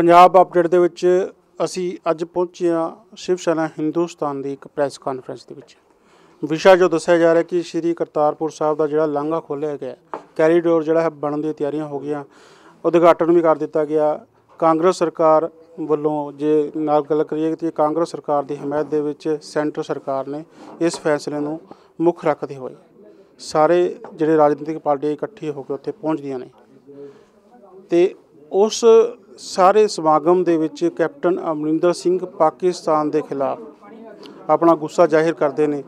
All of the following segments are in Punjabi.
ਪੰਜਾਬ ਅਪਡੇਟ ਦੇ ਵਿੱਚ ਅਸੀਂ ਅੱਜ ਪਹੁੰਚੇ ਹਾਂ ਸ਼ਿਵ ਸੈਨਾ ਹਿੰਦੁਸਤਾਨ ਦੀ ਇੱਕ ਪ੍ਰੈਸ ਕਾਨਫਰੰਸ ਦੇ ਵਿੱਚ ਵਿਸ਼ਾ ਜੋ ਦੱਸਿਆ ਜਾ ਰਿਹਾ ਕਿ ਸ਼੍ਰੀ ਕਰਤਾਰਪੁਰ ਸਾਹਿਬ ਦਾ ਜਿਹੜਾ ਲਾਂਘਾ ਖੋਲ੍ਹਿਆ ਗਿਆ ਕੈਰੀਡੋਰ ਜਿਹੜਾ ਹੈ ਬਣਨ ਦੀ ਤਿਆਰੀਆਂ ਹੋ ਗਈਆਂ ਉਦਘਾਟਨ ਵੀ ਕਰ ਦਿੱਤਾ ਗਿਆ ਕਾਂਗਰਸ ਸਰਕਾਰ ਵੱਲੋਂ ਜੇ ਨਾਲ ਗੱਲ ਕਰੀਏ ਕਿ ਕਾਂਗਰਸ ਸਰਕਾਰ ਦੀ ਹਮਾਇਤ ਦੇ ਵਿੱਚ ਸੈਂਟਰ ਸਰਕਾਰ ਨੇ ਇਸ ਫੈਸਲੇ ਨੂੰ ਮੁੱਖ ਰੱਖਦੇ ਹੋਏ ਸਾਰੇ ਜਿਹੜੇ ਰਾਜਨੀਤਿਕ ਪਾਰਟੀਆਂ ਇਕੱਠੀ ਹੋ ਕੇ ਉੱਥੇ ਪਹੁੰਚਦੀਆਂ ਨੇ ਤੇ ਉਸ ਸਾਰੇ ਸਮਾਗਮ ਦੇ ਵਿੱਚ ਕੈਪਟਨ ਅਮਰਿੰਦਰ ਸਿੰਘ ਪਾਕਿਸਤਾਨ ਦੇ ਖਿਲਾਫ ਆਪਣਾ ਗੁੱਸਾ ਜ਼ਾਹਿਰ ਕਰਦੇ ਨੇ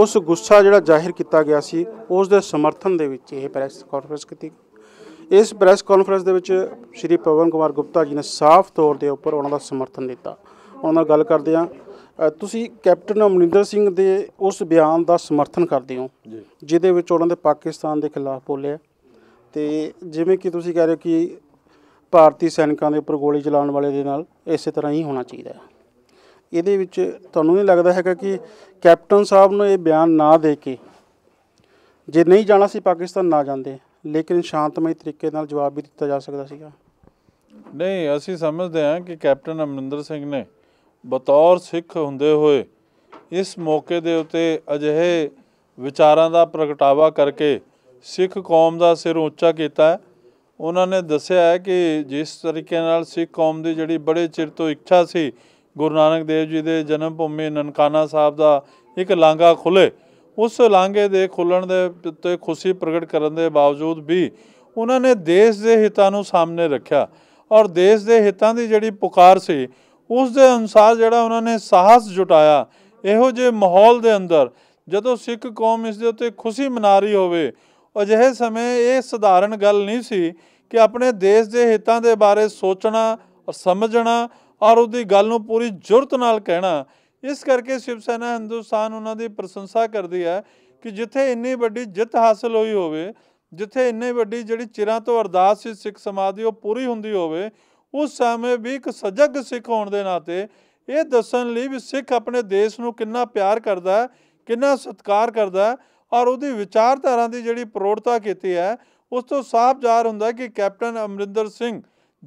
ਉਸ ਗੁੱਸਾ ਜਿਹੜਾ ਜ਼ਾਹਿਰ ਕੀਤਾ ਗਿਆ ਸੀ ਉਸ ਦੇ ਸਮਰਥਨ ਦੇ ਵਿੱਚ ਇਹ ਪ੍ਰੈਸ ਕਾਨਫਰੰਸ ਕੀਤੀ ਇਸ ਪ੍ਰੈਸ ਕਾਨਫਰੰਸ ਦੇ ਵਿੱਚ ਸ਼੍ਰੀ ਪਵਨ ਕੁਮਾਰ ਗੁਪਤਾ ਜੀ ਨੇ ਸਾਫ਼ ਤੌਰ ਦੇ ਉੱਪਰ ਉਹਨਾਂ ਦਾ ਸਮਰਥਨ ਦਿੱਤਾ ਉਹਨਾਂ ਨਾਲ ਗੱਲ ਕਰਦੇ ਆ ਤੁਸੀਂ ਕੈਪਟਨ ਅਮਰਿੰਦਰ ਸਿੰਘ ਦੇ ਉਸ ਬਿਆਨ ਦਾ ਸਮਰਥਨ ਕਰਦੇ ਹੋ ਜਿਹਦੇ ਵਿੱਚ ਉਹਨਾਂ ਦੇ ਪਾਕਿਸਤਾਨ ਦੇ ਖਿਲਾਫ ਬੋਲਿਆ ਤੇ ਜਿਵੇਂ ਕਿ ਤੁਸੀਂ ਕਹਿ ਰਹੇ ਹੋ ਕਿ ਭਾਰਤੀ ਸੈਨਿਕਾਂ ਦੇ ਉੱਪਰ ਗੋਲੀ ਚਲਾਉਣ ਵਾਲੇ ਦੇ ਨਾਲ ਇਸੇ ਤਰ੍ਹਾਂ ਹੀ ਹੋਣਾ ਚਾਹੀਦਾ ਹੈ ਇਹਦੇ ਵਿੱਚ ਤੁਹਾਨੂੰ ਨਹੀਂ ਲੱਗਦਾ ਹੈਗਾ ਕਿ ਕੈਪਟਨ ਸਾਹਿਬ ਨੂੰ ਇਹ ਬਿਆਨ ਨਾ ਦੇ ਕੇ ਜੇ ਨਹੀਂ ਜਾਣਾ ਸੀ ਪਾਕਿਸਤਾਨ ਨਾ ਜਾਂਦੇ ਲੇਕਿਨ ਸ਼ਾਂਤਮਈ ਤਰੀਕੇ ਨਾਲ ਜਵਾਬ ਵੀ ਦਿੱਤਾ ਜਾ ਸਕਦਾ ਸੀਗਾ ਨਹੀਂ ਅਸੀਂ ਸਮਝਦੇ ਹਾਂ ਕਿ ਕੈਪਟਨ ਅਮਰਿੰਦਰ ਸਿੰਘ ਨੇ ਬਤੌਰ ਸਿੱਖ ਹੁੰਦੇ ਹੋਏ ਇਸ ਮੌਕੇ ਦੇ ਉੱਤੇ ਅਜਿਹੇ ਵਿਚਾਰਾਂ ਦਾ ਪ੍ਰਗਟਾਵਾ ਕਰਕੇ ਸਿੱਖ ਕੌਮ ਦਾ ਸਿਰ ਉੱਚਾ ਕੀਤਾ ਹੈ ਉਹਨਾਂ ਨੇ ਦੱਸਿਆ ਹੈ ਕਿ ਜਿਸ ਤਰੀਕੇ ਨਾਲ ਸਿੱਖ ਕੌਮ ਦੀ ਜਿਹੜੀ ਬੜੇ ਚਿਰ ਤੋਂ ਇੱਛਾ ਸੀ ਗੁਰੂ ਨਾਨਕ ਦੇਵ ਜੀ ਦੇ ਜਨਮ ਭੂਮੀ ਨਨਕਾਣਾ ਸਾਹਿਬ ਦਾ ਇੱਕ ਲਾਂਗਾ ਖੁੱਲੇ ਉਸ ਲਾਂਗੇ ਦੇ ਖੁੱਲਣ ਦੇ ਉੱਤੇ ਖੁਸ਼ੀ ਪ੍ਰਗਟ ਕਰਨ ਦੇ ਬਾਵਜੂਦ ਵੀ ਉਹਨਾਂ ਨੇ ਦੇਸ਼ ਦੇ ਹਿੱਤਾਂ ਨੂੰ ਸਾਹਮਣੇ ਰੱਖਿਆ ਔਰ ਦੇਸ਼ ਦੇ ਹਿੱਤਾਂ ਦੀ ਜਿਹੜੀ ਪੁਕਾਰ ਸੀ ਉਸ ਦੇ ਅਨੁਸਾਰ ਜਿਹੜਾ ਉਹਨਾਂ ਨੇ ਸਾਹਸ ਜੁਟਾਇਆ ਇਹੋ ਜੇ ਮਾਹੌਲ ਦੇ ਅੰਦਰ ਜਦੋਂ ਸਿੱਖ ਕੌਮ ਇਸ ਦੇ ਉੱਤੇ ਖੁਸ਼ੀ ਮਨਾ ਰਹੀ ਹੋਵੇ ਅਜਿਹੇ ਸਮੇਂ ਇਹ ਸਧਾਰਨ ਗੱਲ ਨਹੀਂ ਸੀ ਕਿ ਆਪਣੇ ਦੇਸ਼ ਦੇ ਹਿੱਤਾਂ ਦੇ ਬਾਰੇ ਸੋਚਣਾ ਔਰ ਸਮਝਣਾ ਔਰ ਉਹਦੀ ਗੱਲ ਨੂੰ ਪੂਰੀ ਜੁਰਤ ਨਾਲ ਕਹਿਣਾ ਇਸ ਕਰਕੇ ਸ਼ਿਵ ਸੈਨਾ ਹਿੰਦੁਸਤਾਨ ਉਹਨਾਂ ਦੀ ਪ੍ਰਸ਼ੰਸਾ ਕਰਦੀ ਹੈ ਕਿ ਜਿੱਥੇ ਇੰਨੀ ਵੱਡੀ ਜਿੱਤ ਹਾਸਲ ਹੋਈ ਹੋਵੇ ਜਿੱਥੇ ਇੰਨੀ ਵੱਡੀ ਜਿਹੜੀ ਚਿਰਾਂ ਤੋਂ ਅਰਦਾਸ ਸੀ ਸਿੱਖ ਸਮਾਜ ਦੀ ਉਹ ਪੂਰੀ ਹੁੰਦੀ ਹੋਵੇ ਉਸ ਸਮੇਂ ਵੀ ਇੱਕ ਸਜਗ ਸਿੱਖ ਹੋਣ ਦੇ ਨਾਤੇ ਇਹ ਦੱਸਣ ਲਈ ਵੀ ਸਿੱਖ ਆਪਣੇ ਦੇਸ਼ ਨੂੰ ਕਿੰਨਾ ਪਿਆਰ ਕਰਦਾ ਹੈ ਕਿੰਨਾ ਸਤਿਕਾਰ ਕਰਦਾ ਹੈ ਔਰ ਉਹਦੀ ਵਿਚਾਰਧਾਰਾ ਦੀ ਜਿਹੜੀ ਪ੍ਰੋੜਤਾ ਕੀਤੀ ਹੈ ਉਸ ਤੋਂ ਸਾਫ਼ ਜ਼ਾਹਰ ਹੁੰਦਾ ਕਿ ਕੈਪਟਨ ਅਮਰਿੰਦਰ ਸਿੰਘ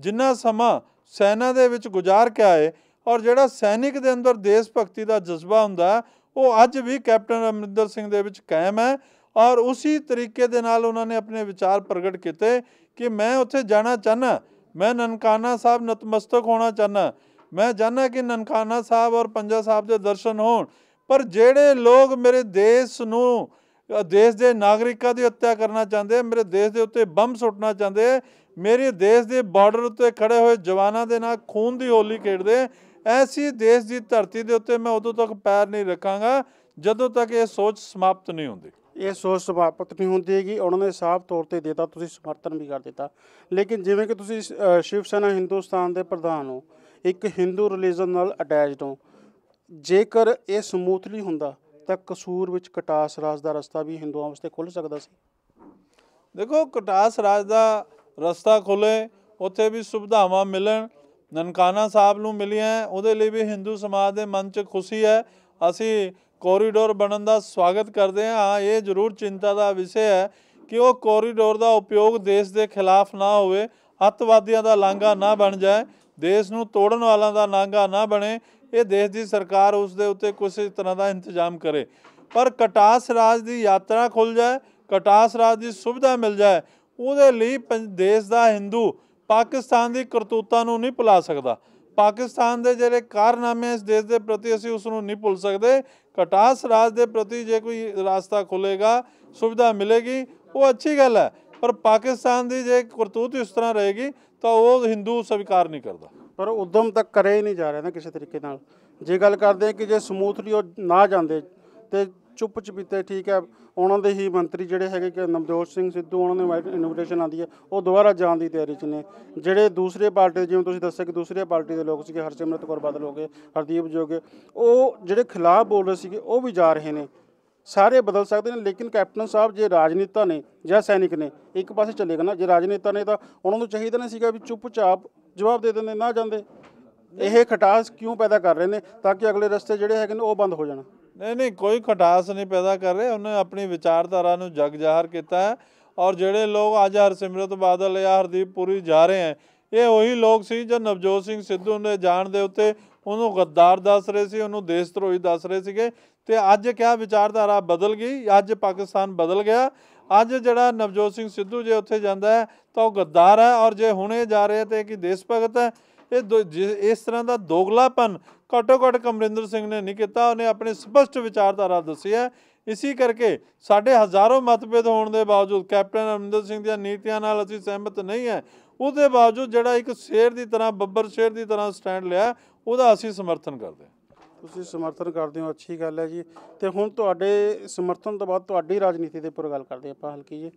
ਜਿੰਨਾ ਸਮਾਂ ਸੈਨਾ ਦੇ ਵਿੱਚ ਗੁਜ਼ਾਰ ਕੇ ਆਏ ਔਰ ਜਿਹੜਾ ਸੈਨਿਕ ਦੇ ਅੰਦਰ ਦੇਸ਼ ਭਗਤੀ ਦਾ ਜਜ਼ਬਾ ਹੁੰਦਾ ਉਹ ਅੱਜ ਵੀ ਕੈਪਟਨ ਅਮਰਿੰਦਰ ਸਿੰਘ ਦੇ ਵਿੱਚ ਕਾਇਮ ਹੈ ਔਰ ਉਸੇ ਤਰੀਕੇ ਦੇ ਨਾਲ ਉਹਨਾਂ ਨੇ ਆਪਣੇ ਵਿਚਾਰ ਪ੍ਰਗਟ ਕੀਤੇ ਕਿ ਮੈਂ ਉੱਥੇ ਜਾਣਾ ਚਾਹਨਾ ਮੈਂ ਨਨਕਾਣਾ ਸਾਹਿਬ ਨਤਮਸਤਕ ਹੋਣਾ ਚਾਹਨਾ ਮੈਂ ਜਾਣਾ ਕਿ ਨਨਕਾਣਾ ਸਾਹਿਬ ਔਰ ਪੰਜਾ ਸਾਹਿਬ ਦੇ ਦਰਸ਼ਨ ਹੋਣ ਪਰ ਜਿਹੜੇ ਲੋਕ ਮੇਰੇ ਦੇਸ਼ ਨੂੰ ਦੇਸ਼ ਦੇ ਨਾਗਰਿਕਾਂ ਦੀ ਹੱਤਿਆ ਕਰਨਾ ਚਾਹੁੰਦੇ ਆ ਮੇਰੇ ਦੇਸ਼ ਦੇ ਉੱਤੇ ਬੰਬ ਸੁੱਟਣਾ ਚਾਹੁੰਦੇ ਆ ਮੇਰੇ ਦੇਸ਼ ਦੇ ਬਾਰਡਰ ਉੱਤੇ ਖੜੇ ਹੋਏ ਜਵਾਨਾਂ ਦੇ ਨਾਲ ਖੂਨ ਦੀ ਹੋਲੀ ਖੇਡਦੇ ਐਸੀ ਦੇਸ਼ ਦੀ ਧਰਤੀ ਦੇ ਉੱਤੇ ਮੈਂ ਉਦੋਂ ਤੱਕ ਪੈਰ ਨਹੀਂ ਰੱਖਾਂਗਾ ਜਦੋਂ ਤੱਕ ਇਹ ਸੋਚ ਸਮਾਪਤ ਨਹੀਂ ਹੁੰਦੀ ਇਹ ਸੋਚ ਸਮਾਪਤ ਨਹੀਂ ਹੁੰਦੀ ਉਹਨਾਂ ਨੇ ਸਾਫ਼ ਤੌਰ ਤੇ ਦਿੱਤਾ ਤੁਸੀਂ ਸਮਰਥਨ ਵੀ ਕਰ ਦਿੱਤਾ ਲੇਕਿਨ ਜਿਵੇਂ ਕਿ ਤੁਸੀਂ ਸ਼ਿਵ ਸੈਨਾ ਹਿੰਦੁਸਤਾਨ ਦੇ ਪ੍ਰਧਾਨ ਹੋ ਇੱਕ ਹਿੰਦੂ ਰਿਲੀਜਨ ਨਾਲ ਅਟੈਚਡ ਹੋ ਜੇਕਰ ਇਹ ਸਮੂਥਲੀ ਹੁੰਦਾ ਤਾਂ ਕਸੂਰ ਵਿੱਚ ਕਟਾਸ ਰਾਜ ਦਾ ਰਸਤਾ ਵੀ ਹਿੰਦੂਆਂ ਵਾਸਤੇ ਖੁੱਲ ਸਕਦਾ ਸੀ ਦੇਖੋ ਕਟਾਸ ਰਾਜ ਦਾ ਰਸਤਾ ਖੁੱਲੇ ਉੱਥੇ ਵੀ ਸੁਵਿਧਾਵਾਂ ਮਿਲਣ ਨਨਕਾਣਾ ਸਾਹਿਬ ਨੂੰ ਮਿਲੀਆਂ ਉਹਦੇ ਲਈ ਵੀ ਹਿੰਦੂ ਸਮਾਜ ਦੇ ਮਨ 'ਚ ਖੁਸ਼ੀ ਹੈ ਅਸੀਂ ਕੋਰੀਡੋਰ ਬਣਨ ਦਾ ਸਵਾਗਤ ਕਰਦੇ ਹਾਂ ਇਹ ਜ਼ਰੂਰ ਚਿੰਤਾ ਦਾ ਵਿਸ਼ਾ ਹੈ ਕਿ ਉਹ ਕੋਰੀਡੋਰ ਦਾ ਉਪਯੋਗ ਦੇਸ਼ ਦੇ ਖਿਲਾਫ ਨਾ ਹੋਵੇ ਅੱਤਵਾਦੀਆਂ ਦਾ ਲਾਂਗਾ ਨਾ ਬਣ ਜਾਏ ਦੇਸ਼ ਨੂੰ ਤੋੜਨ ਵਾਲਾਂ ਦਾ ਲਾਂਗਾ ਨਾ ਬਣੇ ਇਹ ਦੇਸ਼ ਦੀ ਸਰਕਾਰ ਉਸ ਦੇ ਉੱਤੇ ਕੁਝ ਤਰ੍ਹਾਂ ਦਾ ਇੰਤਜ਼ਾਮ ਕਰੇ ਪਰ ਕਟਾਸ ਰਾਜ ਦੀ ਯਾਤਰਾ ਖੁੱਲ ਜਾਏ ਕਟਾਸ ਰਾਜ ਦੀ ਸੁਵਿਧਾ ਮਿਲ ਜਾਏ ਉਹਦੇ ਲਈ ਦੇਸ਼ ਦਾ ਹਿੰਦੂ ਪਾਕਿਸਤਾਨ ਦੀ ਕਰਤੂਤਾਂ ਨੂੰ ਨਹੀਂ ਭੁਲਾ ਸਕਦਾ ਪਾਕਿਸਤਾਨ ਦੇ ਜਿਹੜੇ ਕਾਰਨਾਮੇ ਇਸ ਦੇਸ਼ ਦੇ ਪ੍ਰਤੀ ਅਸੀਂ ਉਸ ਨੂੰ ਨਹੀਂ ਭੁੱਲ ਸਕਦੇ ਕਟਾਸ ਰਾਜ ਦੇ ਪ੍ਰਤੀ ਜੇ ਕੋਈ ਰਸਤਾ ਖੁੱਲੇਗਾ ਸੁਵਿਧਾ ਮਿਲੇਗੀ ਉਹ ਅੱਛੀ ਗੱਲ ਹੈ ਪਰ ਪਾਕਿਸਤਾਨ ਦੀ ਜੇ ਕਰਤੂਤ ਇਸ ਤਰ੍ਹਾਂ ਰਹੇਗੀ ਤਾਂ ਉਹ ਹਿੰਦੂ ਸਵੀਕਾਰ ਨਹੀਂ ਕਰਦਾ ਪਰ ਉਦਮ ਤੱਕ ਕਰੇ ਨਹੀਂ ਜਾ ਰਿਹਾ ਨਾ ਕਿਸੇ ਤਰੀਕੇ ਨਾਲ ਜੇ ਗੱਲ ਕਰਦੇ ਆ ਕਿ ਜੇ ਸਮੂਥਲੀ ਉਹ ਨਾ ਜਾਂਦੇ ਤੇ ਚੁੱਪ ਚਪੀਤੇ ਠੀਕ ਹੈ ਉਹਨਾਂ ਦੇ ਹੀ ਮੰਤਰੀ ਜਿਹੜੇ ਹੈਗੇ ਕਿ ਨਵਜੋਤ ਸਿੰਘ ਸਿੱਧੂ ਉਹਨਾਂ ਨੇ ਇਨਵੀਟੇਸ਼ਨ ਆਂਦੀ ਹੈ ਉਹ ਦੁਬਾਰਾ ਜਾਣ ਦੀ ਤਿਆਰੀ 'ਚ ਨੇ ਜਿਹੜੇ ਦੂਸਰੇ ਪਾਰਟੀ ਜਿਵੇਂ ਤੁਸੀਂ ਦੱਸਿਆ ਕਿ ਦੂਸਰੇ ਪਾਰਟੀ ਦੇ ਲੋਕ ਸੀਗੇ ਹਰਸਿਮਰਤ ਕੌਰ ਬਾਦਲ ਗਏ ਹਰਦੀਪ ਜੋਗੇ ਉਹ ਜਿਹੜੇ ਖਿਲਾਫ ਬੋਲ ਰਹੇ ਸੀਗੇ ਉਹ ਵੀ ਜਾ ਰਹੇ ਨੇ ਸਾਰੇ ਬਦਲ ਸਕਦੇ ਨੇ ਲੇਕਿਨ ਕੈਪਟਨ ਸਾਹਿਬ ਜੇ ਰਾਜਨੀਤਾ ਨੇ ਜਾਂ ਸੈਨਿਕ ਨੇ ਇੱਕ ਪਾਸੇ ਚੱਲੇਗਾ ਨਾ ਜੇ ਰਾਜਨੀਤਾ ਨੇ ਤਾਂ ਉਹਨਾਂ ਨੂੰ ਚਾਹੀਦਾ ਨਹੀਂ ਸੀਗਾ ਵੀ ਚੁੱਪਚਾਪ ਜਵਾਬ ਦੇ ਦਿੰਦੇ ਨਾ ਜਾਂਦੇ ਇਹ ਖਟਾਸ ਕਿਉਂ ਪੈਦਾ ਕਰ ਰਹੇ ਨੇ ਤਾਂ ਕਿ ਅਗਲੇ ਰਸਤੇ ਜਿਹੜੇ ਹੈਗੇ ਨੇ ਉਹ ਬੰਦ ਹੋ ਜਾਣ ਨਹੀਂ ਨਹੀਂ ਕੋਈ ਖਟਾਸ ਨਹੀਂ ਪੈਦਾ ਕਰ ਰਹੇ ਉਹਨੇ ਆਪਣੀ ਵਿਚਾਰਧਾਰਾ ਨੂੰ ਜਗ ਜ਼ਾਹਰ ਕੀਤਾ ਹੈ ਔਰ ਜਿਹੜੇ ਲੋਕ ਅੱਜ ਹਰਸਿਮਰਤ ਬਾਦਲ ਜਾਂ ਹਰਦੀਪ ਪੁਰੀ ਜਾ ਰਹੇ ਹਨ ਇਹ ਉਹੀ ਲੋਕ ਸੀ ਜੋ ਨਵਜੋਤ ਸਿੰਘ ਸਿੱਧੂ ਨੇ ਜਾਣ ਦੇ ਉੱਤੇ ਉਹਨੂੰ ਗੱਦਾਰ ਦੱਸ ਰਹੇ ਸੀ ਉਹਨੂੰ ਦੇਸ਼ ਧਰੋਹੀ ਦੱਸ ਰਹੇ ਸੀਗੇ ਤੇ ਅੱਜ ਕਿਹਾ ਵਿਚਾਰਧਾਰਾ ਬਦਲ ਗਈ ਅੱਜ ਪਾਕਿਸਤਾਨ ਬਦਲ ਗਿਆ ਅੱਜ ਜਿਹੜਾ ਨਵਜੋਤ ਸਿੰਘ ਸਿੱਧੂ ਜੇ ਉੱਥੇ ਜਾਂਦਾ ਹੈ ਤਾਂ ਉਹ ਗੱਦਾਰ ਹੈ ਔਰ ਜੇ ਹੁਣੇ ਜਾ ਰਹੇ ਤੇ ਕਿ ਦੇਸ਼ ਭਗਤ ਹੈ ਇਹ ਇਸ ਤਰ੍ਹਾਂ ਦਾ ਦੋਗਲਾਪਨ ਘਟੋ ਘਟ ਕਮਰਿੰਦਰ ਸਿੰਘ ਨੇ ਨਹੀਂ ਕੀਤਾ ਉਹਨੇ ਆਪਣੇ ਸਪਸ਼ਟ ਵਿਚਾਰਧਾਰਾ ਦੱਸੀ ਹੈ ਇਸੇ ਕਰਕੇ ਸਾਡੇ ਹਜ਼ਾਰੋਂ ਮਤਭੇਦ ਹੋਣ ਦੇ ਬਾਵਜੂਦ ਕੈਪਟਨ ਅਮਰਿੰਦਰ ਸਿੰਘ ਦੀਆਂ ਨੀਤੀਆਂ ਨਾਲ ਅਸੀਂ ਸਹਿਮਤ ਨਹੀਂ ਹੈ ਉਹਦੇ ਬਾਵਜੂਦ ਜਿਹੜਾ ਇੱਕ ਸ਼ੇਰ ਦੀ ਤਰ੍ਹਾਂ ਬੱਬਰ ਸ਼ੇਰ ਦੀ ਤਰ੍ਹਾਂ ਸਟੈਂਡ ਲਿਆ ਉਹਦਾ ਅਸੀਂ ਸਮਰਥਨ ਕਰਦੇ ਹਾਂ ਤੁਸੀਂ ਸਮਰਥਨ ਕਰਦੇ ਹੋ ਅੱਛੀ ਗੱਲ ਹੈ ਜੀ ਤੇ ਹੁਣ ਤੁਹਾਡੇ ਸਮਰਥਨ ਤੋਂ ਬਾਅਦ ਤੁਹਾਡੀ ਰਾਜਨੀਤੀ ਦੇ ਉੱਪਰ ਗੱਲ ਕਰਦੇ ਆਪਾਂ ਹਲਕੀ ਜੀ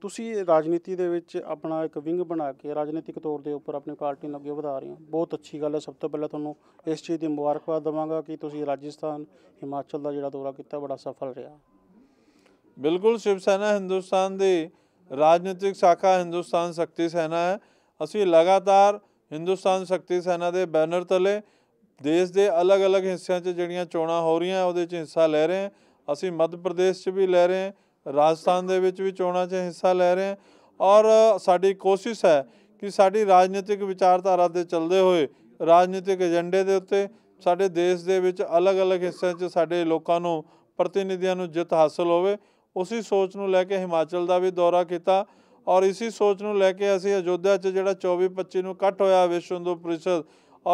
ਤੁਸੀਂ ਰਾਜਨੀਤੀ ਦੇ ਵਿੱਚ ਆਪਣਾ ਇੱਕ ਵਿੰਗ ਬਣਾ ਕੇ ਰਾਜਨੀਤਿਕ ਤੌਰ ਦੇ ਉੱਪਰ ਆਪਣੀ ਪਾਰਟੀ ਨੂੰ ਅੱਗੇ ਵਧਾ ਰਹੇ ਹੋ ਬਹੁਤ ਅੱਛੀ ਗੱਲ ਹੈ ਸਭ ਤੋਂ ਪਹਿਲਾਂ ਤੁਹਾਨੂੰ ਇਸ ਚੀਜ਼ ਦੀ ਮੁਬਾਰਕਬਾਦ ਦਵਾਂਗਾ ਕਿ ਤੁਸੀਂ ਰਾਜਸਥਾਨ ਹਿਮਾਚਲ ਦਾ ਜਿਹੜਾ ਦੌਰਾ ਕੀਤਾ ਬੜਾ ਸਫਲ ਰਿਹਾ ਬਿਲਕੁਲ ਸ਼ਿਵ ਸੈਨਾ ਹਿੰਦੁਸਤਾਨ ਦੀ ਰਾਜਨੀਤਿਕ ਸਾਖਾ ਹਿੰਦੁਸਤਾਨ ਸ਼ਕਤੀ ਸੈਨਾ ਹੈ ਅਸੀਂ ਲਗਾਤਾਰ ਹਿੰਦੁਸਤਾਨ ਸ਼ਕਤੀ ਸੈਨਾ ਦੇ ਬੈਨਰ ਤਲੇ ਦੇਸ਼ ਦੇ ਅਲੱਗ-ਅਲੱਗ ਹਿੱਸਿਆਂ 'ਚ ਜਿਹੜੀਆਂ ਚੋਣਾਂ ਹੋ ਰਹੀਆਂ ਉਹਦੇ 'ਚ ਹਿੱਸਾ ਲੈ ਰਹੇ ਹਾਂ ਅਸੀਂ ਮੱਧ ਪ੍ਰਦੇਸ਼ 'ਚ ਵੀ ਲੈ ਰਹੇ ਹਾਂ ਰਾਜਸਥਾਨ ਦੇ ਵਿੱਚ ਵੀ ਚੋਣਾਂ 'ਚ ਹਿੱਸਾ ਲੈ ਰਹੇ ਹਾਂ ਔਰ ਸਾਡੀ ਕੋਸ਼ਿਸ਼ ਹੈ ਕਿ ਸਾਡੀ ਰਾਜਨੀਤਿਕ ਵਿਚਾਰਧਾਰਾ ਦੇ ਚੱਲਦੇ ਹੋਏ ਰਾਜਨੀਤਿਕ ਏਜੰਡੇ ਦੇ ਉੱਤੇ ਸਾਡੇ ਦੇਸ਼ ਦੇ ਵਿੱਚ ਅਲੱਗ-ਅਲੱਗ ਹਿੱਸਿਆਂ 'ਚ ਸਾਡੇ ਲੋਕਾਂ ਨੂੰ ਪ੍ਰਤੀਨਿਧੀਆਂ ਨੂੰ ਜਿੱਤ ਹਾਸਲ ਹੋਵੇ ਉਸੇ ਸੋਚ ਨੂੰ ਲੈ ਕੇ ਹਿਮਾਚਲ ਦਾ ਵੀ ਦੌਰਾ ਕੀਤਾ ਔਰ ਇਸੇ ਸੋਚ ਨੂੰ ਲੈ ਕੇ ਅਸੀਂ ਅਯੋਧਿਆ 'ਚ ਜਿਹੜਾ 24-25 ਨੂੰ ਇਕੱਠ ਹੋਇਆ ਵਿਸ਼ਵ ਹਿੰਦੂ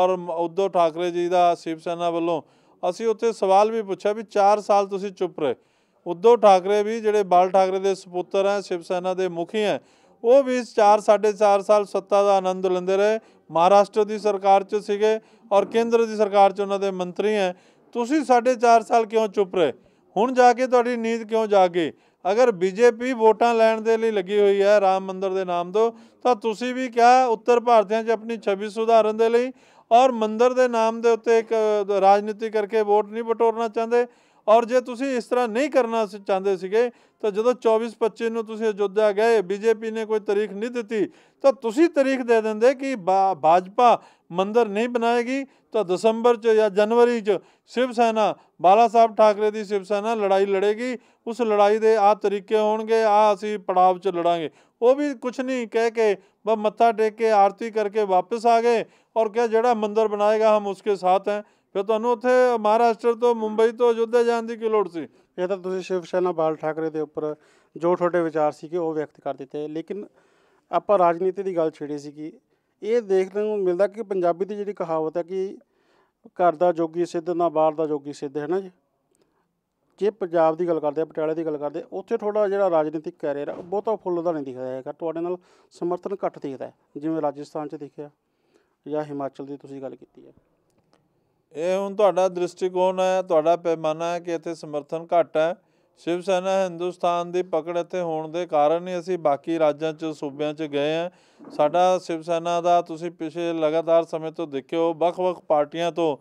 ਔਰ ਉਦੋਂ ਠਾਕਰੇ ਜੀ ਦਾ ਸ਼ਿਵ ਸੈਨਾ ਵੱਲੋਂ ਅਸੀਂ ਉੱਥੇ ਸਵਾਲ ਵੀ ਪੁੱਛਿਆ ਵੀ 4 ਸਾਲ ਤੁਸੀਂ ਚੁੱਪ ਰਹੇ ਉਦੋਂ ਠਾਕਰੇ ਵੀ ਜਿਹੜੇ ਬਾਲ ਠਾਕਰੇ ਦੇ ਸੁਪੁੱਤਰ ਹੈ ਸ਼ਿਵ ਸੈਨਾ ਦੇ ਮੁਖੀ ਹੈ ਉਹ ਵੀ 4 4.5 ਸਾਲ ਸੱਤਾ ਦਾ ਆਨੰਦ ਲੈਂਦੇ ਰਹੇ ਮਹਾਰਾਸ਼ਟਰ ਦੀ ਸਰਕਾਰ 'ਚ ਸੀਗੇ ਔਰ ਕੇਂਦਰ ਦੀ ਸਰਕਾਰ 'ਚ ਉਹਨਾਂ ਦੇ ਮੰਤਰੀ ਹੈ ਤੁਸੀਂ 4.5 ਸਾਲ ਕਿਉਂ ਚੁੱਪ ਰਹੇ ਹੁਣ ਜਾ ਕੇ ਤੁਹਾਡੀ ਨੀਂਦ ਕਿਉਂ ਜਾ ਗਈ ਅਗਰ ਬੀਜੇਪੀ ਵੋਟਾਂ ਲੈਣ ਦੇ ਲਈ ਲੱਗੀ ਹੋਈ ਹੈ ਰਾਮ ਮੰਦਰ ਦੇ ਨਾਮ ਤੋਂ ਤਾਂ ਤੁਸੀਂ ਵੀ ਕਿਹਾ ਉੱਤਰ ਭਾਰਤੀਆਂ 'ਚ ਆਪਣੀ ਛਵੀ ਸੁਧਾਰਨ ਦੇ ਲਈ ਔਰ ਮੰਦਰ ਦੇ ਨਾਮ ਦੇ ਉੱਤੇ ਇੱਕ ਰਾਜਨੀਤੀ ਕਰਕੇ ਵੋਟ ਨਹੀਂ ਬਟੋਰਨਾ ਚਾਹੁੰਦੇ ਔਰ ਜੇ ਤੁਸੀਂ ਇਸ ਤਰ੍ਹਾਂ ਨਹੀਂ ਕਰਨਾ ਚਾਹੁੰਦੇ ਸੀਗੇ ਤਾਂ ਜਦੋਂ 24 25 ਨੂੰ ਤੁਸੀਂ ਅਯੋਧਿਆ ਗਏ ਬੀਜੇਪੀ ਨੇ ਕੋਈ ਤਾਰੀਖ ਨਹੀਂ ਦਿੱਤੀ ਤਾਂ ਤੁਸੀਂ ਤਾਰੀਖ ਦੇ ਦਿੰਦੇ ਕਿ ਭਾਜਪਾ ਮੰਦਰ ਨਹੀਂ ਬਣਾਏਗੀ ਤਾਂ ਦਸੰਬਰ ਚ ਜਾਂ ਜਨਵਰੀ ਚ ਸ਼ਿਵ ਸੈਨਾ ਬਾਲਾ ਸਾਹਿਬ ਠਾਕਰੇ ਦੀ ਸ਼ਿਵ ਸੈਨਾ ਲੜਾਈ ਲੜੇਗੀ ਉਸ ਲੜਾਈ ਦੇ ਆ ਤਰੀਕੇ ਹੋਣਗੇ ਆ ਅਸੀਂ ਪੜਾਵ ਚ ਲੜਾਂਗੇ ਉਹ ਵੀ ਕੁਝ ਨਹੀਂ ਕਹਿ ਕੇ ਬਸ ਮੱਥਾ ਟੇਕ ਕੇ ਆਰਤੀ ਕਰਕੇ ਵਾਪਸ ਆ ਗਏ ਔਰ ਕਿਹਾ ਜਿਹੜਾ ਮੰਦਰ ਬਣਾਏਗਾ ਹਮ ਉਸਕੇ ਸਾਥ ਹੈ ਫਿਰ ਤੁਹਾਨੂੰ ਉੱਥੇ ਮਹਾਰਾਸ਼ਟਰ ਤੋਂ ਮੁੰਬਈ ਤੋਂ ਅਯੁੱਧਿਆ ਜਾਣ ਦੀ ਕੀ ਲੋੜ ਸੀ ਇਹ ਤਾਂ ਤੁਸੀਂ ਸ਼ਿਵ ਸੈਨਾ ਬਾਲ ਠਾਕਰੇ ਦੇ ਉੱਪਰ ਜੋ ਤੁਹਾਡੇ ਵਿਚਾਰ ਸੀ ਕਿ ਉਹ ਵਿਅਕਤ ਕਰ ਦਿੱਤੇ ਲੇਕਿਨ ਆਪਾਂ ਰਾਜਨੀਤੀ ਦੀ ਗੱਲ ਛੇੜੀ ਸੀ ਕਿ ਇਹ ਦੇਖਣ ਨੂੰ ਮਿਲਦਾ ਕਿ ਪੰਜਾਬੀ ਦੀ ਜਿਹੜੀ ਕਹਾਵਤ ਹੈ ਕਿ ਘਰ ਦਾ ਜੋਗੀ ਸਿੱਧ ਨਾ ਬਾਹਰ ਦਾ ਜੋਗੀ ਸਿੱਧ ਹੈ ਨਾ ਜੀ ਜੇ ਪੰਜਾਬ ਦੀ ਗੱਲ ਕਰਦੇ ਆ ਪਟਿਆਲੇ ਦੀ ਗੱਲ ਕਰਦੇ ਉੱਥੇ ਥੋੜਾ ਜਿਹੜਾ ਰਾਜਨੀਤਿਕ ਕੈਰੀਅਰ ਆ ਬਹੁਤਾ ਫੁੱਲ ਦਾ ਨਹੀਂ ਦਿਖਦਾ ਹੈਗਾ ਤੁਹਾਡੇ ਨਾਲ ਸਮਰਥਨ ਘੱਟ ਦਿਖਦਾ ਜਿਵੇਂ ਰਾਜਸਥਾਨ 'ਚ ਦਿਖਿਆ ਜਾਂ ਹਿਮਾਚਲ ਦੀ ਤੁਸੀਂ ਗੱਲ ਕੀਤੀ ਹੈ ਇਹ ਹੁਣ ਤੁਹਾਡਾ ਦ੍ਰਿਸ਼ਟੀਕੋਣ ਹੈ ਤੁਹਾਡਾ ਪੈਮਾਨਾ ਹੈ ਕਿ ਇੱਥੇ ਸਮਰਥਨ ਘੱਟ ਹੈ ਸ਼ਿਵ ਸੈਨਾ ਹਿੰਦੁਸਤਾਨ ਦੀ ਪਕੜ ਇੱਥੇ ਹੋਣ ਦੇ ਕਾਰਨ ਹੀ ਅਸੀਂ ਬਾਕੀ ਰਾਜਾਂ 'ਚ ਸੂਬਿਆਂ 'ਚ ਗਏ ਆ ਸਾਡਾ ਸ਼ਿਵ ਸੈਨਾ ਦਾ ਤੁਸੀਂ ਪਿਛੇ ਲਗਾਤਾਰ ਸਮੇਂ ਤੋਂ ਦੇਖਿਓ ਵੱਖ-ਵੱਖ ਪਾਰਟੀਆਂ ਤੋਂ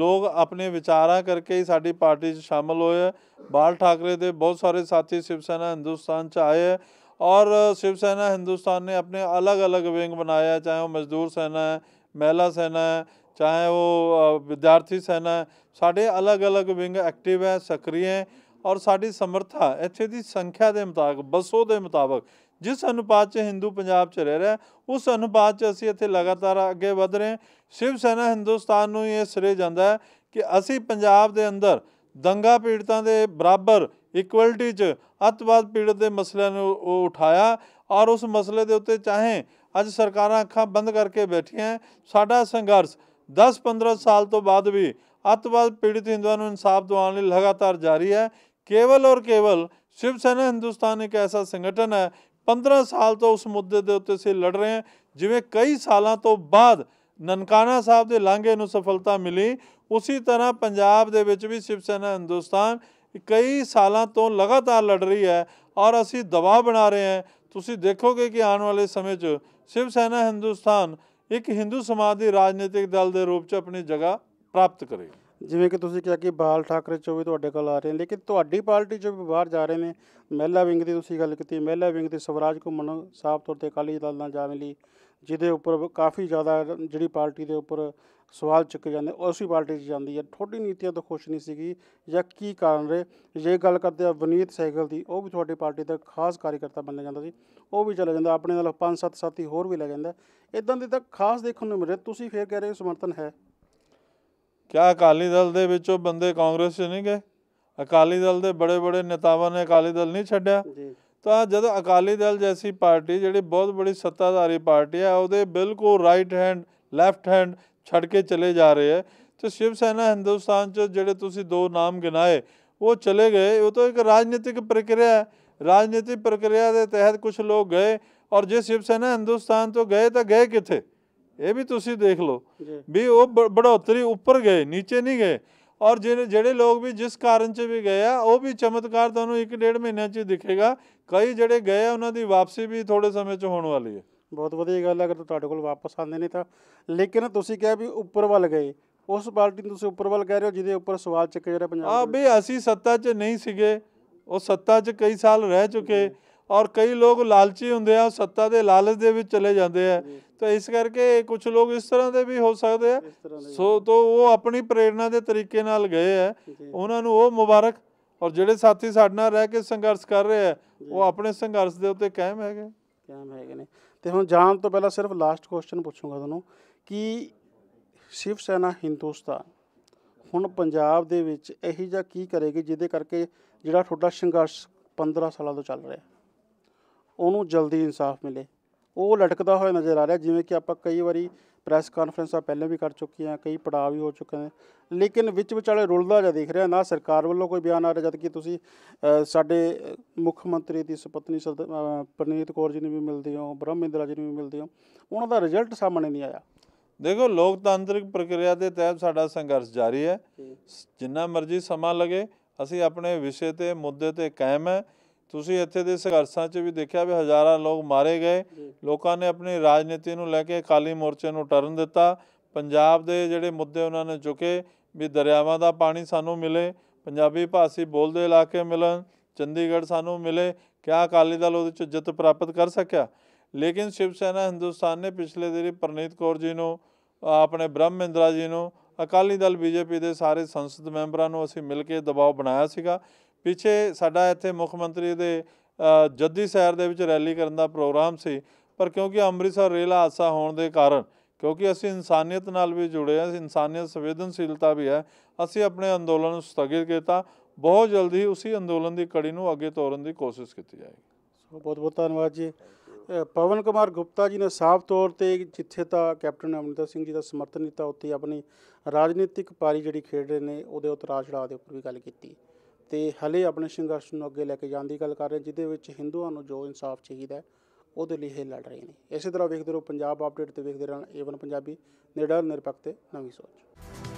ਲੋਕ ਆਪਣੇ ਵਿਚਾਰਾਂ ਕਰਕੇ ਹੀ ਸਾਡੀ ਪਾਰਟੀ 'ਚ ਸ਼ਾਮਲ ਹੋਏ ਬਾਲ ਠਾਕਰੇ ਦੇ ਬਹੁਤ ਸਾਰੇ ਸਾਥੀ ਸ਼ਿਵ ਸੈਨਾ ਹਿੰਦੁਸਤਾਨ 'ਚ ਆਏ ਔਰ ਸ਼ਿਵ ਸੈਨਾ ਹਿੰਦੁਸਤਾਨ ਨੇ ਆਪਣੇ ਅਲੱਗ-ਅਲੱਗ ਵਿੰਗ ਬਣਾਇਆ ਚਾਹੇ ਉਹ ਮਜ਼ਦੂਰ ਸੈਨਾ ਹੈ ਮਹਿਲਾ ਸੈਨਾ ਹੈ ਚਾਹੇ ਉਹ ਵਿਦਿਆਰਥੀ ਸੈਨਾ ਸਾਡੇ ਅਲੱਗ-ਅਲੱਗ ਵਿੰਗ ਐਕਟਿਵ ਹੈ ਸਕਰੀਏ ਹੈ ਔਰ ਸਾਡੀ ਸਮਰੱਥਾ ਇੱਥੇ ਦੀ ਸੰਖਿਆ ਦੇ ਮੁਤਾਬਕ ਬਸੋ ਦੇ ਮੁਤਾਬਕ ਜਿਸ ਅਨੁਪਾਤ 'ਚ ਹਿੰਦੂ ਪੰਜਾਬ 'ਚ ਰਹਿ ਰਿਹਾ ਉਸ ਅਨੁਪਾਤ 'ਚ ਅਸੀਂ ਇੱਥੇ ਲਗਾਤਾਰ ਅੱਗੇ ਵਧ ਰਹੇ ਸ਼ਿਵ ਸੈਨਾ ਹਿੰਦੁਸਤਾਨ ਨੂੰ ਇਹ ਸਿਰੇ ਜਾਂਦਾ ਹੈ ਕਿ ਅਸੀਂ ਪੰਜਾਬ ਦੇ ਅੰਦਰ ਦੰਗਾ ਪੀੜਤਾਂ ਦੇ ਬਰਾਬਰ ਇਕੁਅਲਿਟੀ 'ਚ ਅਤਵਾਦ ਪੀੜਤ ਦੇ ਮਸਲੇ ਨੂੰ ਉਹ ਉਠਾਇਆ ਔਰ ਉਸ ਮਸਲੇ ਦੇ ਉੱਤੇ ਚਾਹੇ ਅੱਜ ਸਰਕਾਰਾਂ ਅੱਖਾਂ ਬੰਦ ਕਰਕੇ ਬੈਠੀਆਂ ਸਾਡਾ ਸੰਘਰਸ਼ 10-15 ਸਾਲ ਤੋਂ ਬਾਅਦ ਵੀ ਅਤਵਾਦ ਪੀੜਿਤ ਹਿੰਦੂਆਂ ਨੂੰ ਇਨਸਾਫ ਦਿਵਾਉਣ ਲਈ ਲਗਾਤਾਰ ਜਾਰੀ ਹੈ ਕੇਵਲ ਔਰ ਕੇਵਲ ਸ਼ਿਵ ਸੈਨਾ ਹਿੰਦੁਸਤਾਨ ਇੱਕ ਐਸਾ ਸੰਗਠਨ ਹੈ 15 ਸਾਲ ਤੋਂ ਉਸ ਮੁੱਦੇ ਦੇ ਉੱਤੇ ਸੇ ਲੜ ਰਹੇ ਹਨ ਜਿਵੇਂ ਕਈ ਸਾਲਾਂ ਤੋਂ ਬਾਅਦ ਨਨਕਾਣਾ ਸਾਹਿਬ ਦੇ ਲਾਂਘੇ ਨੂੰ ਸਫਲਤਾ ਮਿਲੀ ਉਸੇ ਤਰ੍ਹਾਂ ਪੰਜਾਬ ਦੇ ਵਿੱਚ ਵੀ ਸ਼ਿਵ ਸੈਨਾ ਹਿੰਦੁਸਤਾਨ ਕਈ ਸਾਲਾਂ ਤੋਂ ਲਗਾਤਾਰ ਲੜ ਰਹੀ ਹੈ ਔਰ ਅਸੀਂ ਦਬਾਅ ਬਣਾ ਰਹੇ ਹਾਂ ਤੁਸੀਂ ਦੇਖੋਗੇ ਕਿ ਆਉਣ ਵਾਲੇ ਸਮੇਂ 'ਚ ਸ਼ਿਵ ਸੈਨਾ ਹਿੰਦੁਸਤਾਨ ਇੱਕ ਹਿੰਦੂ ਸਮਾਜ ਦੇ ਰਾਜਨੀਤਿਕ ਦਲ ਦੇ ਰੂਪ 'ਚ ਆਪਣੀ ਜਗ੍ਹਾ ਪ੍ਰਾਪਤ ਕਰੇ ਜਿਵੇਂ ਕਿ ਤੁਸੀਂ ਕਿਹਾ ਕਿ ਬਾਲ ਠਾਕਰੇ ਚੋ ਵੀ ਤੁਹਾਡੇ ਕੋਲ ਆ ਰਹੇ ਨੇ ਲੇਕਿਨ ਤੁਹਾਡੀ ਪਾਰਟੀ ਚੋ ਵੀ ਬਾਹਰ ਜਾ ਰਹੇ ਨੇ ਮਹਿਲਾ ਵਿੰਗ ਦੀ ਤੁਸੀਂ ਗੱਲ ਕੀਤੀ ਮਹਿਲਾ ਵਿੰਗ ਦੀ ਸਵਰਾਜ ਘੁੰਮਣ ਸਾਫ ਤੌਰ ਤੇ ਅਕਾਲੀ ਦਲ ਨਾਲ ਜਾਣ ਲਈ ਜਿਹਦੇ ਉੱਪਰ ਕਾਫੀ ਜ਼ਿਆਦਾ ਜਿਹੜੀ ਪਾਰਟੀ ਦੇ ਉੱਪਰ ਸਵਾਲ ਚੁੱਕੇ ਜਾਂਦੇ ਉਸੇ ਪਾਰਟੀ 'ਚ ਜਾਂਦੀ ਹੈ ਥੋੜੀ ਨੀਤੀਆਂ ਤੋਂ ਖੁਸ਼ ਨਹੀਂ ਸੀਗੀ ਜਾਂ ਕੀ ਕਾਰਨ ਰੇ ਜੇ ਗੱਲ ਕਰਦੇ ਆ ਵਨੀਤ ਸਾਈਕਲ ਦੀ ਉਹ ਵੀ ਤੁਹਾਡੀ ਪਾਰਟੀ ਦਾ ਖਾਸ ਕਾਰਜਕਰਤਾ ਮੰਨਿਆ ਜਾਂਦਾ ਸੀ ਉਹ ਵੀ ਚਲਾ ਜਾਂਦਾ ਆਪਣੇ ਨਾਲ 5-7 ਸਾਥੀ ਹੋਰ ਵੀ ਲੈ ਜਾਂਦਾ ਇਦਾਂ ਦੇ ਤਾਂ ਖਾਸ ਦੇਖਣ ਨੂੰ ਮਿਲ ਰਿਹਾ ਤੁਸੀਂ ਫੇਰ ਕਹਿ ਰਹੇ ਹੋ ਸਮਰਥਨ ਹੈ ਕਿਆ ਅਕਾਲੀ ਦਲ ਦੇ ਵਿੱਚੋਂ ਬੰਦੇ ਕਾਂਗਰਸ 'ਚ ਨਹੀਂ ਗਏ ਅਕਾਲੀ ਦਲ ਦੇ ਬੜੇ ਬੜੇ ਨੇਤਾਵਾਂ ਨੇ ਅਕਾਲੀ ਦਲ ਨਹੀਂ ਛੱਡਿਆ ਤਾਂ ਜਦ ਅਕਾਲੀ ਦਲ ਜੈਸੀ ਪਾਰਟੀ ਜਿਹੜੀ ਬਹੁਤ ਬੜੀ ਸੱਤਾਧਾਰੀ ਪਾਰਟੀ ਹੈ ਉਹਦੇ ਬਿਲਕੁਲ ਰਾਈਟ ਹੈਂਡ ਲੈਫਟ ਹੈਂਡ ਛੱਡ ਕੇ ਚਲੇ ਜਾ ਰਹੇ ਹੈ ਤੇ ਸ਼ਿਵ ਸੈਨਾ ਹਿੰਦੁਸਤਾਨ 'ਚ ਜਿਹੜੇ ਤੁਸੀਂ ਦੋ ਨਾਮ ਗਿਨਾਏ ਉਹ ਚਲੇ ਗਏ ਉਹ ਤਾਂ ਇੱਕ ਰਾਜਨੀਤਿਕ ਪ੍ਰਕਿਰਿਆ ਹੈ ਰਾਜਨੀਤਿਕ ਪ੍ਰਕਿਰਿਆ ਦੇ ਤਹਿਤ ਕੁਝ ਲੋਕ ਗਏ ਔਰ ਜੇ ਸ਼ਿਵ ਸੈਨਾ ਹਿੰਦੁਸਤਾਨ ਤੋਂ ਗਏ ਤਾਂ ਗਏ ਕਿੱਥੇ ਇਹ ਵੀ ਤੁਸੀਂ ਦੇਖ ਲਓ ਵੀ ਉਹ ਬੜੋਤਰੀ ਉੱਪਰ ਗਏ ਨੀਚੇ ਨਹੀਂ ਗਏ ਔਰ ਜਿਹੜੇ ਲੋਕ ਵੀ ਜਿਸ ਕਾਰਨ ਚ ਵੀ ਗਏ ਆ ਉਹ ਵੀ ਚਮਤਕਾਰ ਤੁਹਾਨੂੰ 1.5 ਮਹੀਨਿਆਂ ਚ ਦਿਖੇਗਾ ਕਈ ਜਿਹੜੇ ਗਏ ਆ ਉਹਨਾਂ ਦੀ ਵਾਪਸੀ ਵੀ ਥੋੜੇ ਸਮੇਂ ਚ ਹੋਣ ਵਾਲੀ ਹੈ ਬਹੁਤ ਵਧੀਆ ਗੱਲ ਹੈ ਅਗਰ ਤੁਹਾਡੇ ਕੋਲ ਵਾਪਸ ਆਉਂਦੇ ਨੇ ਤਾਂ ਲੇਕਿਨ ਤੁਸੀਂ ਕਿਹਾ ਵੀ ਉੱਪਰ ਵੱਲ ਗਏ ਉਸ ਪਾਰਟੀ ਨੂੰ ਤੁਸੀਂ ਉੱਪਰ ਵੱਲ ਕਹਿ ਰਹੇ ਹੋ ਜਿਹਦੇ ਉੱਪਰ ਸਵਾਲ ਚੱਕੇ ਜਿਹੜਾ ਪੰਜਾਬ ਆ ਵੀ ਅਸੀਂ ਸੱਤਾ 'ਚ ਨਹੀਂ ਸੀਗੇ ਉਹ ਸੱਤਾ 'ਚ ਕਈ ਸਾਲ ਰਹਿ ਚੁੱਕੇ ਔਰ ਕਈ ਲੋਕ ਲਾਲਚੀ ਹੁੰਦੇ ਆ ਸੱਤਾ ਦੇ ਲਾਲਚ ਦੇ ਵਿੱਚ ਚਲੇ ਜਾਂਦੇ ਆ ਤਾਂ ਇਸ ਕਰਕੇ ਕੁਝ ਲੋਕ ਇਸ ਤਰ੍ਹਾਂ ਦੇ ਵੀ ਹੋ ਸਕਦੇ ਆ ਸੋ ਤੋਂ ਉਹ ਆਪਣੀ ਪ੍ਰੇਰਣਾ ਦੇ ਤਰੀਕੇ ਨਾਲ ਗਏ ਆ ਉਹਨਾਂ ਨੂੰ ਉਹ ਮੁਬਾਰਕ ਔਰ ਜਿਹੜੇ ਸਾਥੀ ਸਾਡੇ ਨਾਲ ਰਹਿ ਕੇ ਸੰਘਰਸ਼ ਕਰ ਰਹੇ ਆ ਉਹ ਆਪਣੇ ਸੰਘਰਸ਼ ਦੇ ਉੱਤੇ ਕਾਇਮ ਹੈਗੇ ਕਾਇਮ ਹੈਗੇ ਨੇ ਤੇ ਹੁਣ ਜਾਣ ਤੋਂ ਪਹਿਲਾਂ ਸਿਰਫ ਲਾਸਟ ਕੁਐਸਚਨ ਪੁੱਛੂੰਗਾ ਤੁਹਾਨੂੰ ਕਿ ਸ਼ਿਵ ਸੈਨਾ ਹਿੰਦੁਸਤਾਨ ਹੁਣ ਪੰਜਾਬ ਦੇ ਵਿੱਚ ਇਹੀ ਜਿਹਾ ਕੀ ਕਰੇਗੀ ਜਿਹਦੇ ਕਰਕੇ ਜਿਹੜਾ ਤੁਹਾਡਾ ਸੰਘਰਸ਼ 15 ਸਾਲਾਂ ਤੋਂ ਚੱਲ ਰਿਹਾ ਉਹਨੂੰ ਜਲਦੀ ਇਨਸਾਫ ਮਿਲੇ ਉਹ ਲਟਕਦਾ ਹੋਇਆ ਨਜ਼ਰ ਆ ਰਿਹਾ ਜਿਵੇਂ ਕਿ ਆਪਾਂ ਕਈ ਵਾਰੀ ਪ੍ਰੈਸ ਕਾਨਫਰੰਸਾਂ ਪਹਿਲਾਂ ਵੀ ਕਰ ਚੁੱਕੇ ਆ ਕਈ ਪੜਾਅ ਵੀ ਹੋ ਚੁੱਕੇ ਨੇ ਲੇਕਿਨ ਵਿੱਚ ਵਿਚਾਲੇ ਰੁਲਦਾ ਜਾ ਦਿਖ ਰਿਹਾ ਨਾ ਸਰਕਾਰ ਵੱਲੋਂ ਕੋਈ ਬਿਆਨ ਆ ਰਿਹਾ ਜਦ ਕਿ ਤੁਸੀਂ ਸਾਡੇ ਮੁੱਖ ਮੰਤਰੀ ਦੀ ਸੁਪਤਨੀ ਪ੍ਰਨੀਤ ਕੌਰ ਜੀ ਨੂੰ ਵੀ ਮਿਲਦੇ ਹੋ ਬ੍ਰਹਮਿੰਦਰਾ ਜੀ ਨੂੰ ਵੀ ਮਿਲਦੇ ਹੋ ਉਹਨਾਂ ਦਾ ਰਿਜ਼ਲਟ ਸਾਹਮਣੇ ਨਹੀਂ ਆਇਆ ਦੇਖੋ ਲੋਕਤੰਤਰਿਕ ਪ੍ਰਕਿਰਿਆ ਦੇ ਤਹਿਤ ਸਾਡਾ ਸੰਘਰਸ਼ ਜਾਰੀ ਹੈ ਜਿੰਨਾ ਮਰਜ਼ੀ ਸਮਾਂ ਲਗੇ ਅਸੀਂ ਆਪਣੇ ਵਿਸ਼ੇ ਤੇ ਮੁੱਦੇ ਤੇ ਕਾਇਮ ਹੈ ਤੁਸੀਂ ਇੱਥੇ ਦੇ ਸੰਘਰਸ਼ਾਂ 'ਚ ਵੀ ਦੇਖਿਆ ਵੀ ਹਜ਼ਾਰਾਂ ਲੋਕ ਮਾਰੇ ਗਏ ਲੋਕਾਂ ਨੇ ਆਪਣੀ ਰਾਜਨੀਤੀ ਨੂੰ ਲੈ ਕੇ ਕਾਲੀ ਮੋਰਚੇ ਨੂੰ ਟਰਨ ਦਿੱਤਾ ਪੰਜਾਬ ਦੇ ਜਿਹੜੇ ਮੁੱਦੇ ਉਹਨਾਂ ਨੇ ਚੁੱਕੇ ਵੀ ਦਰਿਆਵਾਂ ਦਾ ਪਾਣੀ ਸਾਨੂੰ ਮਿਲੇ ਪੰਜਾਬੀ ਭਾਸ਼ੀ ਬੋਲਦੇ ਇਲਾਕੇ ਮਿਲਣ ਚੰਡੀਗੜ੍ਹ ਸਾਨੂੰ ਮਿਲੇ ਕਿਆ ਅਕਾਲੀ ਦਲ ਉਹਦੇ 'ਚ ਜਿੱਤ ਪ੍ਰਾਪਤ ਕਰ ਸਕਿਆ ਲੇਕਿਨ ਸ਼ਿਵ ਸੈਨਾ ਹਿੰਦੁਸਤਾਨ ਨੇ ਪਿਛਲੇ ਦਿਨੀ ਪ੍ਰਨੀਤ ਕੌਰ ਜੀ ਨੂੰ ਆਪਣੇ ਬ੍ਰਹਮਿੰਦਰਾ ਜੀ ਨੂੰ ਅਕਾਲੀ ਦਲ ਬੀਜੇਪੀ ਦੇ ਸਾਰੇ ਸੰਸਦ ਮੈਂਬਰਾਂ ਨੂੰ ਅਸੀਂ ਮਿਲ ਕੇ ਦਬਾਅ ਬਣਾਇਆ ਸੀਗਾ ਪਿੱਛੇ ਸਾਡਾ ਇੱਥੇ ਮੁੱਖ ਮੰਤਰੀ ਦੇ ਜੱਦੀ ਸ਼ਹਿਰ ਦੇ ਵਿੱਚ ਰੈਲੀ ਕਰਨ ਦਾ ਪ੍ਰੋਗਰਾਮ ਸੀ ਪਰ ਕਿਉਂਕਿ ਅੰਮ੍ਰਿਤਸਰ ਰੇਲ ਹਾਦਸਾ ਹੋਣ ਦੇ ਕਾਰਨ ਕਿਉਂਕਿ ਅਸੀਂ ਇਨਸਾਨੀਅਤ ਨਾਲ ਵੀ ਜੁੜੇ ਹਾਂ ਇਨਸਾਨੀਅਤ ਸੰਵੇਦਨਸ਼ੀਲਤਾ ਵੀ ਹੈ ਅਸੀਂ ਆਪਣੇ ਅੰਦੋਲਨ ਨੂੰ ਸਥਗਿਤ ਕੀਤਾ ਬਹੁਤ ਜਲਦੀ ਉਸੇ ਅੰਦੋਲਨ ਦੀ ਕੜੀ ਨੂੰ ਅੱਗੇ ਤੋਰਨ ਦੀ ਕੋਸ਼ਿਸ਼ ਕੀਤੀ ਜਾਏਗੀ ਸੋ ਬਹੁਤ ਬਹੁਤ ਧੰਨਵਾਦ ਜੀ ਪਵਨ ਕੁਮਾਰ ਗੁਪਤਾ ਜੀ ਨੇ ਸਾਫ਼ ਤੌਰ ਤੇ ਜਿੱਥੇ ਤਾਂ ਕੈਪਟਨ ਅਮਰਿੰਦਰ ਸਿੰਘ ਜੀ ਦਾ ਸਮਰਥਨ ਦਿੱਤਾ ਉੱਥੇ ਆਪਣੀ ਰਾਜਨੀਤਿਕ ਪਾਰੀ ਜਿਹੜੀ ਖੇਡ ਰਹੇ ਨੇ ਉਹਦੇ ਉਤਰਾਅ ਚੜਾਅ ਦੇ ਉੱਪਰ ਵੀ ਗੱਲ ਕੀਤੀ ਤੇ ਹਲੇ ਆਪਣੇ ਸੰਘਰਸ਼ ਨੂੰ ਅੱਗੇ ਲੈ ਕੇ ਜਾਣ ਦੀ ਗੱਲ ਕਰ ਰਹੇ ਜਿਹਦੇ ਵਿੱਚ ਹਿੰਦੂਆਂ ਨੂੰ ਜੋ ਇਨਸਾਫ ਚਾਹੀਦਾ ਹੈ ਉਹਦੇ ਲਈ ਇਹ ਲੜ ਰਹੇ ਨੇ ਇਸੇ ਤਰ੍ਹਾਂ ਵੇਖਦੇ ਰਹੋ ਪੰਜਾਬ ਅਪਡੇਟ ਤੇ ਵੇਖਦੇ ਰਹਿਣ ਏਵਨ ਪੰਜਾਬੀ ਨਿਡਰ ਨਿਰਪੱਖ ਤੇ ਨਵੀਂ ਸੋਚ